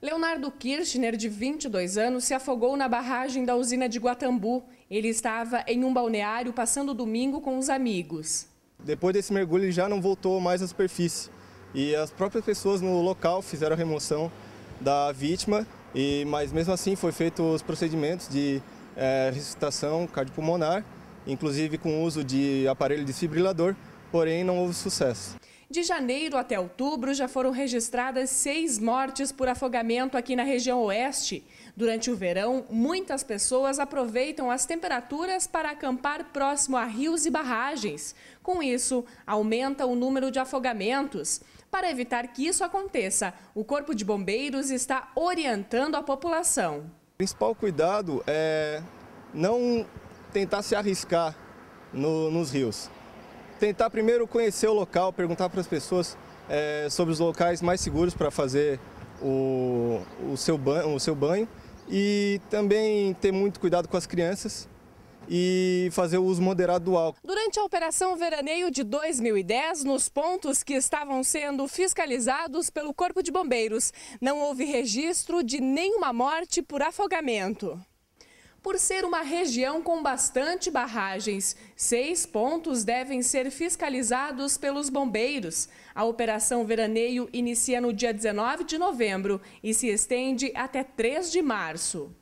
Leonardo Kirchner, de 22 anos, se afogou na barragem da usina de Guatambu. Ele estava em um balneário passando o domingo com os amigos. Depois desse mergulho, ele já não voltou mais à superfície. E as próprias pessoas no local fizeram a remoção da vítima, e, mas mesmo assim foi feito os procedimentos de é, eh, ressuscitação cardiopulmonar, inclusive com o uso de aparelho desfibrilador, porém não houve sucesso. De janeiro até outubro, já foram registradas seis mortes por afogamento aqui na região oeste. Durante o verão, muitas pessoas aproveitam as temperaturas para acampar próximo a rios e barragens. Com isso, aumenta o número de afogamentos. Para evitar que isso aconteça, o Corpo de Bombeiros está orientando a população. O principal cuidado é não tentar se arriscar no, nos rios tentar primeiro conhecer o local, perguntar para as pessoas é, sobre os locais mais seguros para fazer o, o, seu banho, o seu banho e também ter muito cuidado com as crianças e fazer o uso moderado do álcool. Durante a Operação Veraneio de 2010, nos pontos que estavam sendo fiscalizados pelo Corpo de Bombeiros, não houve registro de nenhuma morte por afogamento por ser uma região com bastante barragens. Seis pontos devem ser fiscalizados pelos bombeiros. A Operação Veraneio inicia no dia 19 de novembro e se estende até 3 de março.